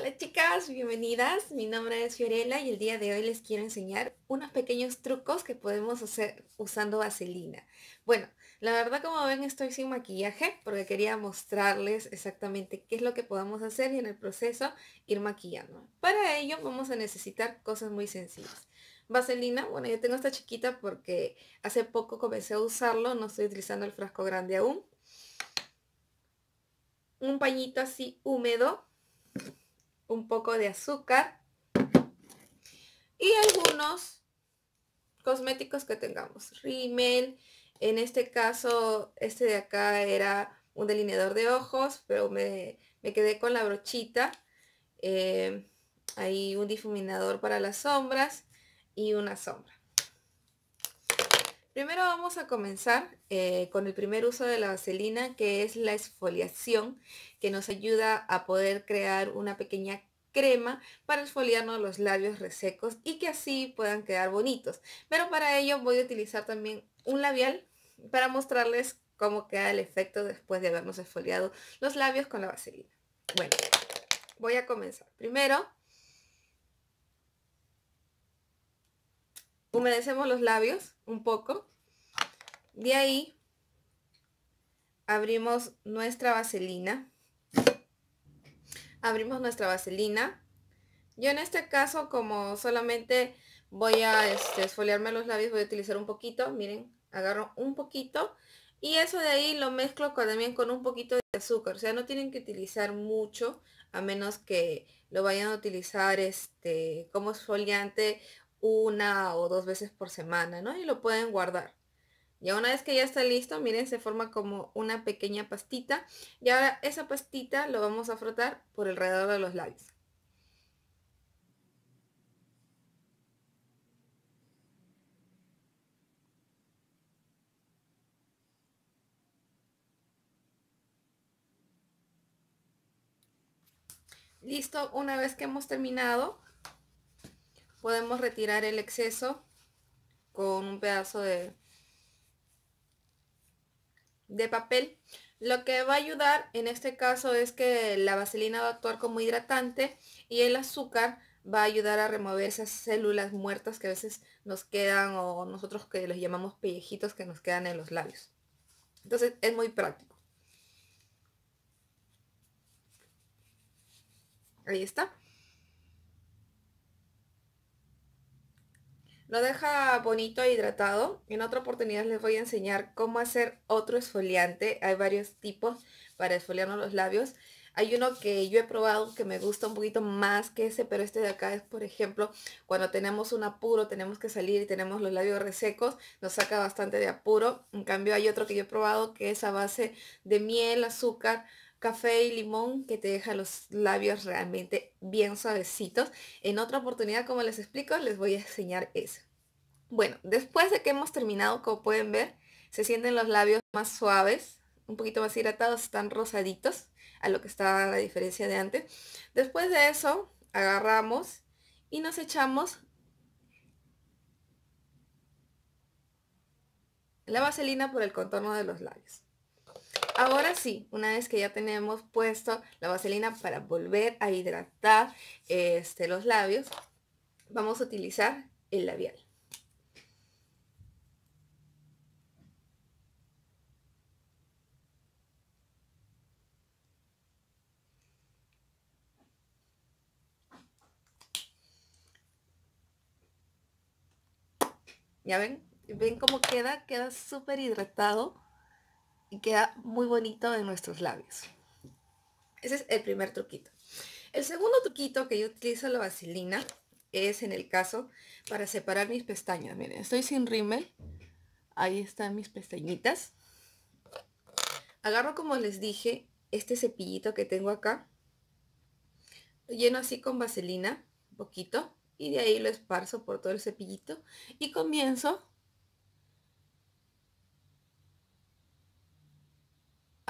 Hola chicas, bienvenidas. Mi nombre es Fiorella y el día de hoy les quiero enseñar unos pequeños trucos que podemos hacer usando vaselina. Bueno, la verdad como ven estoy sin maquillaje porque quería mostrarles exactamente qué es lo que podemos hacer y en el proceso ir maquillando. Para ello vamos a necesitar cosas muy sencillas. Vaselina, bueno yo tengo esta chiquita porque hace poco comencé a usarlo, no estoy utilizando el frasco grande aún. Un pañito así húmedo un poco de azúcar y algunos cosméticos que tengamos. Rimmel, en este caso, este de acá era un delineador de ojos, pero me, quedé con la brochita. hay eh, un difuminador para las sombras y una sombra. Primero vamos a comenzar eh, con el primer uso de la vaselina, que es la exfoliación, que nos ayuda a poder crear una pequeña crema para esfoliarnos los labios resecos y que así puedan quedar bonitos. Pero para ello voy a utilizar también un labial para mostrarles cómo queda el efecto después de habernos esfoliado los labios con la vaselina. Bueno, voy a comenzar. Primero humedecemos los labios un poco. De ahí abrimos nuestra vaselina. Abrimos nuestra vaselina. Yo en este caso, como solamente voy a este, esfoliarme los labios, voy a utilizar un poquito. Miren, agarro un poquito. Y eso de ahí lo mezclo también con un poquito de azúcar. O sea, no tienen que utilizar mucho, a menos que lo vayan a utilizar este, como esfoliante una o dos veces por semana, ¿no? Y lo pueden guardar. Y una vez que ya está listo, miren, se forma como una pequeña pastita. Y ahora esa pastita lo vamos a frotar por alrededor de los labios. Listo, una vez que hemos terminado, podemos retirar el exceso con un pedazo de, de papel. Lo que va a ayudar en este caso es que la vaselina va a actuar como hidratante y el azúcar va a ayudar a remover esas células muertas que a veces nos quedan o nosotros que los llamamos pellejitos que nos quedan en los labios. Entonces es muy práctico. Ahí está. Lo deja bonito e hidratado. En otra oportunidad les voy a enseñar cómo hacer otro esfoliante. Hay varios tipos para esfoliarnos los labios. Hay uno que yo he probado que me gusta un poquito más que ese, pero este de acá es, por ejemplo, cuando tenemos un apuro, tenemos que salir y tenemos los labios resecos, nos saca bastante de apuro. En cambio, hay otro que yo he probado que es a base de miel, azúcar, café y limón que te deja los labios realmente bien suavecitos. En otra oportunidad, como les explico, les voy a enseñar eso. Bueno, después de que hemos terminado, como pueden ver, se sienten los labios más suaves, un poquito más hidratados, están rosaditos, a lo que estaba la diferencia de antes. Después de eso, agarramos y nos echamos la vaselina por el contorno de los labios ahora sí, una vez que ya tenemos puesto la vaselina para volver a hidratar este, los labios, vamos a utilizar el labial. ¿Ya ven? ¿Ven cómo queda? Queda súper hidratado y queda muy bonito en nuestros labios. Ese es el primer truquito. El segundo truquito que yo utilizo la vaselina es en el caso para separar mis pestañas. Miren, estoy sin rímel. Ahí están mis pestañitas. Agarro, como les dije, este cepillito que tengo acá. Lo lleno así con vaselina, un poquito. Y de ahí lo esparzo por todo el cepillito. Y comienzo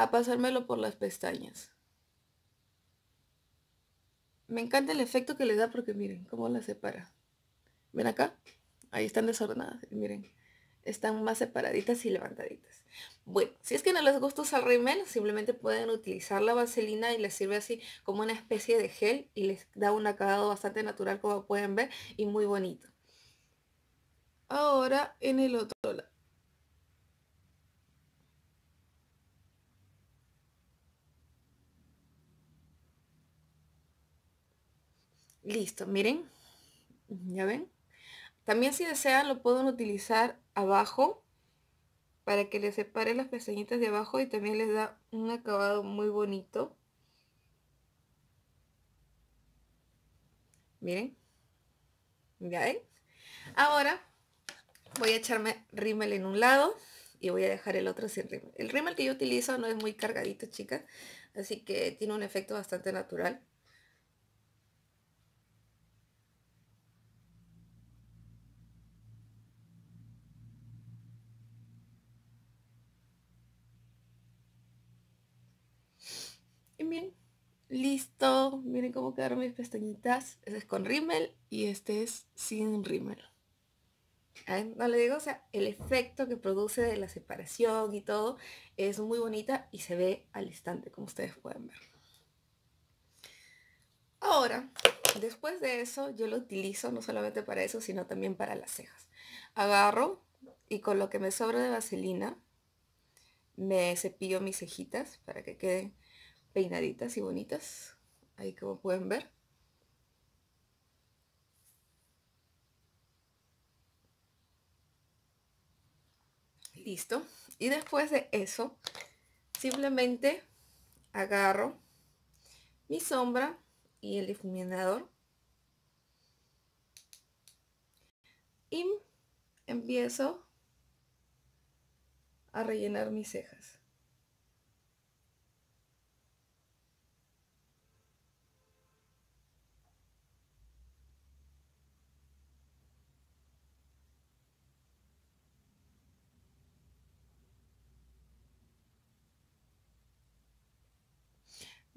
a pasármelo por las pestañas. Me encanta el efecto que le da porque miren cómo la separa. Ven acá, ahí están desordenadas, miren. Están más separaditas y levantaditas. Bueno, si es que no les gusta usar rímel, simplemente pueden utilizar la vaselina y les sirve así como una especie de gel y les da un acabado bastante natural como pueden ver y muy bonito. Ahora en el otro lado. Listo, miren. ¿Ya ven? También si desean lo pueden utilizar abajo para que les separe las pestañitas de abajo y también les da un acabado muy bonito. Miren. ¿Ya ven? Ahora voy a echarme rímel en un lado y voy a dejar el otro sin rímel. El rímel que yo utilizo no es muy cargadito, chicas, así que tiene un efecto bastante natural. Listo, miren cómo quedaron mis pestañitas. Este es con rímel y este es sin rímel. Ah, no le digo, o sea, el efecto que produce de la separación y todo es muy bonita y se ve al instante, como ustedes pueden ver. Ahora, después de eso, yo lo utilizo no solamente para eso, sino también para las cejas. Agarro y con lo que me sobra de vaselina, me cepillo mis cejitas para que queden peinaditas y bonitas, ahí como pueden ver. Listo. Y después de eso, simplemente agarro mi sombra y el difuminador y empiezo a rellenar mis cejas.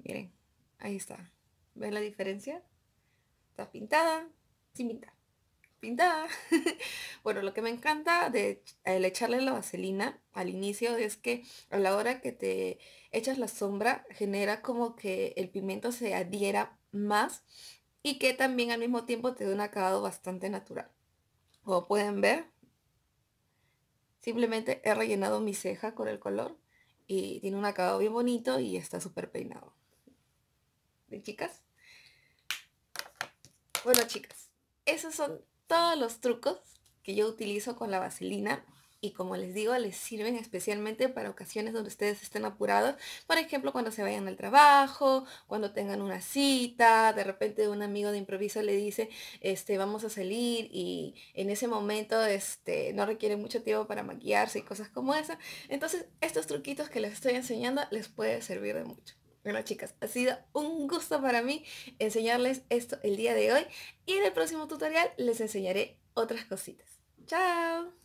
Miren, ahí está. ¿Ven la diferencia? Está pintada, sin pintar. Pintada. bueno, lo que me encanta de echarle la vaselina al inicio es que a la hora que te echas la sombra genera como que el pimiento se adhiera más y que también al mismo tiempo te dé un acabado bastante natural. Como pueden ver, simplemente he rellenado mi ceja con el color y tiene un acabado bien bonito y está súper peinado de chicas. Bueno, chicas, esos son todos los trucos que yo utilizo con la vaselina y como les digo, les sirven especialmente para ocasiones donde ustedes estén apurados, por ejemplo, cuando se vayan al trabajo, cuando tengan una cita, de repente un amigo de improviso le dice, este, vamos a salir y en ese momento este, no requiere mucho tiempo para maquillarse y cosas como esa. Entonces, estos truquitos que les estoy enseñando les puede servir de mucho. Bueno chicas, ha sido un gusto para mí enseñarles esto el día de hoy y en el próximo tutorial les enseñaré otras cositas. ¡Chao!